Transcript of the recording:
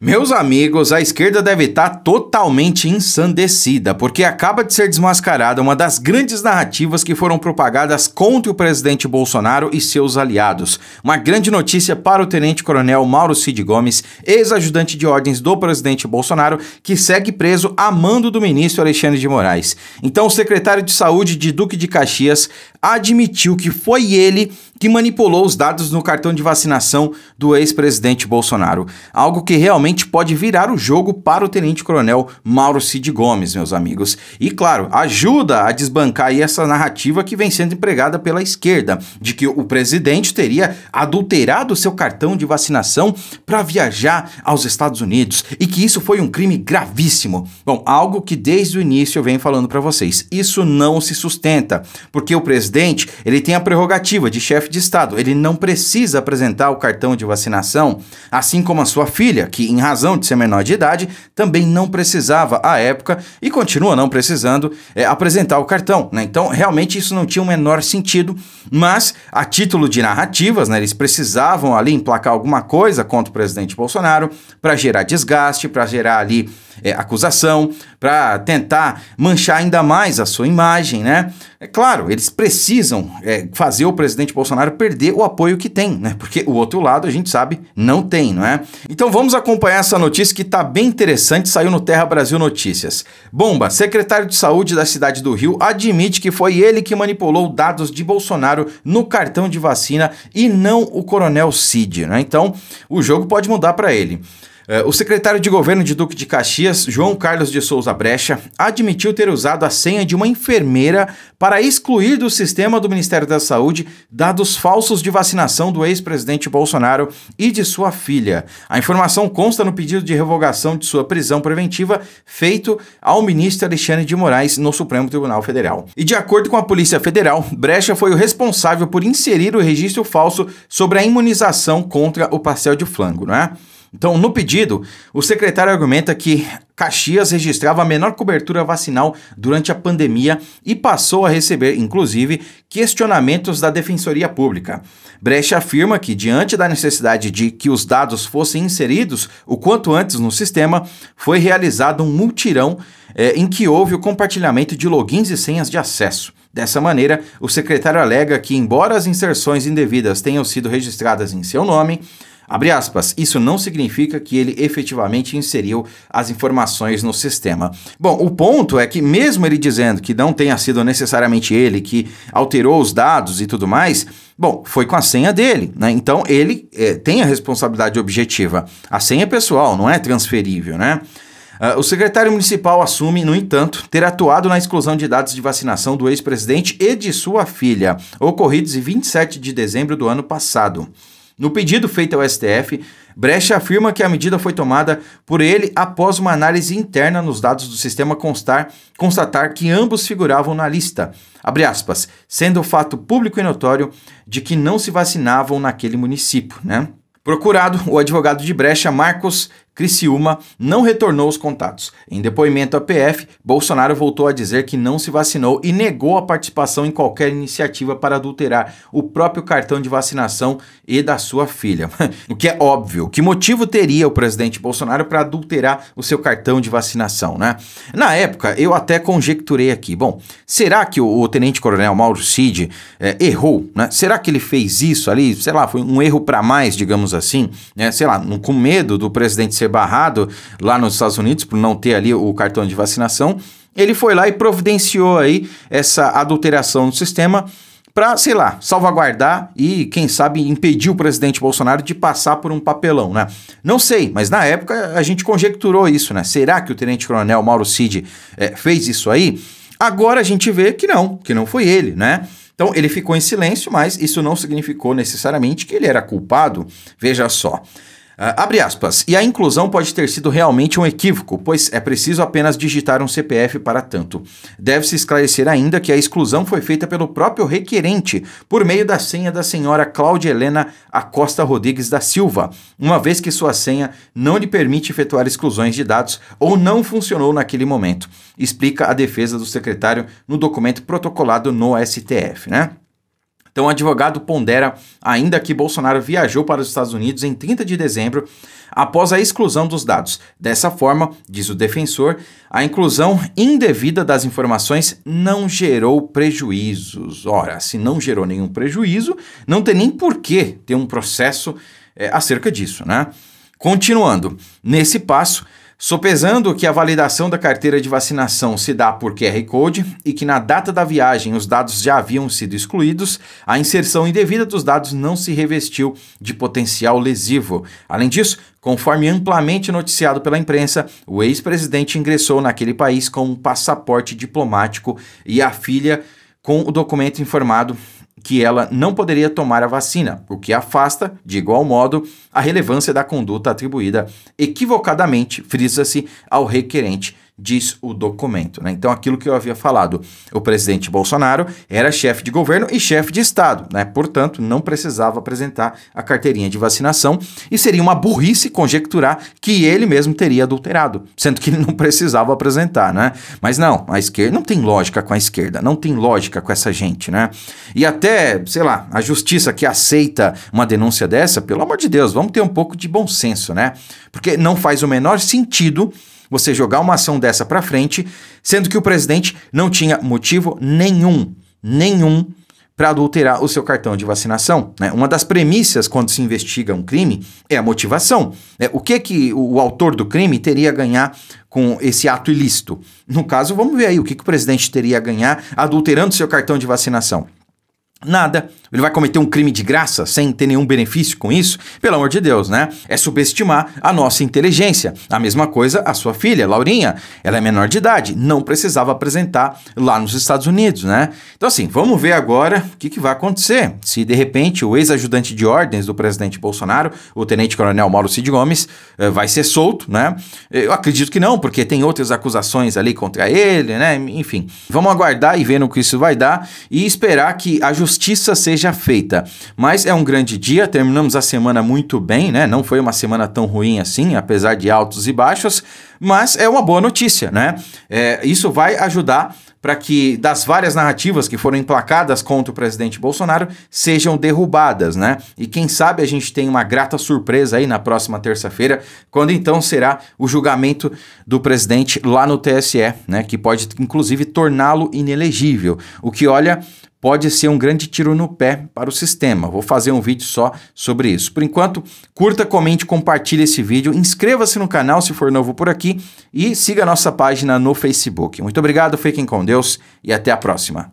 Meus amigos, a esquerda deve estar tá totalmente ensandecida, porque acaba de ser desmascarada uma das grandes narrativas que foram propagadas contra o presidente Bolsonaro e seus aliados. Uma grande notícia para o tenente-coronel Mauro Cid Gomes, ex-ajudante de ordens do presidente Bolsonaro, que segue preso a mando do ministro Alexandre de Moraes. Então, o secretário de Saúde de Duque de Caxias admitiu que foi ele que manipulou os dados no cartão de vacinação do ex-presidente Bolsonaro. Algo que realmente pode virar o jogo para o tenente-coronel Mauro Cid Gomes, meus amigos. E claro, ajuda a desbancar essa narrativa que vem sendo empregada pela esquerda, de que o presidente teria adulterado seu cartão de vacinação para viajar aos Estados Unidos e que isso foi um crime gravíssimo. Bom, algo que desde o início eu venho falando para vocês. Isso não se sustenta, porque o presidente presidente, ele tem a prerrogativa de chefe de Estado. Ele não precisa apresentar o cartão de vacinação, assim como a sua filha, que, em razão de ser menor de idade, também não precisava à época e continua não precisando é, apresentar o cartão. Né? Então, realmente, isso não tinha o menor sentido, mas, a título de narrativas, né, eles precisavam ali emplacar alguma coisa contra o presidente Bolsonaro para gerar desgaste, para gerar ali é, acusação, para tentar manchar ainda mais a sua imagem, né? É claro, eles precisam é, fazer o presidente Bolsonaro perder o apoio que tem, né? Porque o outro lado, a gente sabe, não tem, não é? Então vamos acompanhar essa notícia que está bem interessante, saiu no Terra Brasil Notícias. Bomba, secretário de saúde da cidade do Rio admite que foi ele que manipulou dados de Bolsonaro no cartão de vacina e não o coronel Cid, né? Então o jogo pode mudar para ele. É, o secretário de governo de Duque de Caxias, João Carlos de Souza Brecha, admitiu ter usado a senha de uma enfermeira para excluir do sistema do Ministério da Saúde dados falsos de vacinação do ex-presidente Bolsonaro e de sua filha. A informação consta no pedido de revogação de sua prisão preventiva feito ao ministro Alexandre de Moraes no Supremo Tribunal Federal. E de acordo com a Polícia Federal, Brecha foi o responsável por inserir o registro falso sobre a imunização contra o parcel de flango, não é? Então, no pedido, o secretário argumenta que Caxias registrava a menor cobertura vacinal durante a pandemia e passou a receber, inclusive, questionamentos da Defensoria Pública. Brecht afirma que, diante da necessidade de que os dados fossem inseridos o quanto antes no sistema, foi realizado um multirão eh, em que houve o compartilhamento de logins e senhas de acesso. Dessa maneira, o secretário alega que, embora as inserções indevidas tenham sido registradas em seu nome, Abre aspas, isso não significa que ele efetivamente inseriu as informações no sistema. Bom, o ponto é que, mesmo ele dizendo que não tenha sido necessariamente ele que alterou os dados e tudo mais, bom, foi com a senha dele, né? Então ele é, tem a responsabilidade objetiva. A senha é pessoal, não é transferível, né? Uh, o secretário municipal assume, no entanto, ter atuado na exclusão de dados de vacinação do ex-presidente e de sua filha, ocorridos em 27 de dezembro do ano passado. No pedido feito ao STF, Brecht afirma que a medida foi tomada por ele após uma análise interna nos dados do sistema constar, constatar que ambos figuravam na lista, aspas, sendo o fato público e notório de que não se vacinavam naquele município, né? Procurado, o advogado de Brecha, Marcos Criciúma não retornou os contatos. Em depoimento à PF, Bolsonaro voltou a dizer que não se vacinou e negou a participação em qualquer iniciativa para adulterar o próprio cartão de vacinação e da sua filha. o que é óbvio, que motivo teria o presidente Bolsonaro para adulterar o seu cartão de vacinação, né? Na época, eu até conjecturei aqui, bom, será que o, o tenente-coronel Mauro Cid é, errou, né? Será que ele fez isso ali, sei lá, foi um erro para mais, digamos assim, né? Sei lá, com medo do presidente ser ser barrado lá nos Estados Unidos por não ter ali o cartão de vacinação, ele foi lá e providenciou aí essa adulteração no sistema para, sei lá, salvaguardar e, quem sabe, impedir o presidente Bolsonaro de passar por um papelão, né? Não sei, mas na época a gente conjecturou isso, né? Será que o tenente-coronel Mauro Cid é, fez isso aí? Agora a gente vê que não, que não foi ele, né? Então ele ficou em silêncio, mas isso não significou necessariamente que ele era culpado. Veja só. Uh, abre aspas. E a inclusão pode ter sido realmente um equívoco, pois é preciso apenas digitar um CPF para tanto. Deve-se esclarecer ainda que a exclusão foi feita pelo próprio requerente, por meio da senha da senhora Cláudia Helena Acosta Rodrigues da Silva, uma vez que sua senha não lhe permite efetuar exclusões de dados ou não funcionou naquele momento, explica a defesa do secretário no documento protocolado no STF, né? Então, o advogado pondera ainda que Bolsonaro viajou para os Estados Unidos em 30 de dezembro após a exclusão dos dados. Dessa forma, diz o defensor, a inclusão indevida das informações não gerou prejuízos. Ora, se não gerou nenhum prejuízo, não tem nem porquê ter um processo é, acerca disso, né? Continuando, nesse passo, Sopesando que a validação da carteira de vacinação se dá por QR Code e que na data da viagem os dados já haviam sido excluídos, a inserção indevida dos dados não se revestiu de potencial lesivo. Além disso, Conforme amplamente noticiado pela imprensa, o ex-presidente ingressou naquele país com um passaporte diplomático e a filha com o documento informado que ela não poderia tomar a vacina, o que afasta, de igual modo, a relevância da conduta atribuída equivocadamente, frisa-se, ao requerente diz o documento. Né? Então, aquilo que eu havia falado, o presidente Bolsonaro era chefe de governo e chefe de Estado, né? portanto, não precisava apresentar a carteirinha de vacinação e seria uma burrice conjecturar que ele mesmo teria adulterado, sendo que ele não precisava apresentar. Né? Mas não, a esquerda não tem lógica com a esquerda, não tem lógica com essa gente. Né? E até, sei lá, a justiça que aceita uma denúncia dessa, pelo amor de Deus, vamos ter um pouco de bom senso, né? Porque não faz o menor sentido você jogar uma ação dessa para frente, sendo que o presidente não tinha motivo nenhum, nenhum para adulterar o seu cartão de vacinação. Né? Uma das premissas quando se investiga um crime é a motivação. Né? O que que o autor do crime teria a ganhar com esse ato ilícito? No caso, vamos ver aí o que, que o presidente teria a ganhar adulterando seu cartão de vacinação. Nada. Ele vai cometer um crime de graça sem ter nenhum benefício com isso? Pelo amor de Deus, né? É subestimar a nossa inteligência. A mesma coisa a sua filha, Laurinha. Ela é menor de idade, não precisava apresentar lá nos Estados Unidos, né? Então, assim, vamos ver agora o que, que vai acontecer. Se de repente o ex-ajudante de ordens do presidente Bolsonaro, o tenente-coronel Mauro Cid Gomes, eh, vai ser solto, né? Eu acredito que não, porque tem outras acusações ali contra ele, né? Enfim, vamos aguardar e ver no que isso vai dar e esperar que a justiça justiça seja feita. Mas é um grande dia, terminamos a semana muito bem, né? Não foi uma semana tão ruim assim, apesar de altos e baixos, mas é uma boa notícia, né? É, isso vai ajudar para que das várias narrativas que foram emplacadas contra o presidente Bolsonaro sejam derrubadas, né? E quem sabe a gente tem uma grata surpresa aí na próxima terça-feira, quando então será o julgamento do presidente lá no TSE, né? Que pode inclusive torná-lo inelegível. O que, olha, pode ser um grande tiro no pé para o sistema. Vou fazer um vídeo só sobre isso. Por enquanto, curta, comente, compartilhe esse vídeo, inscreva-se no canal se for novo por aqui e siga a nossa página no Facebook. Muito obrigado, fiquem com Deus e até a próxima.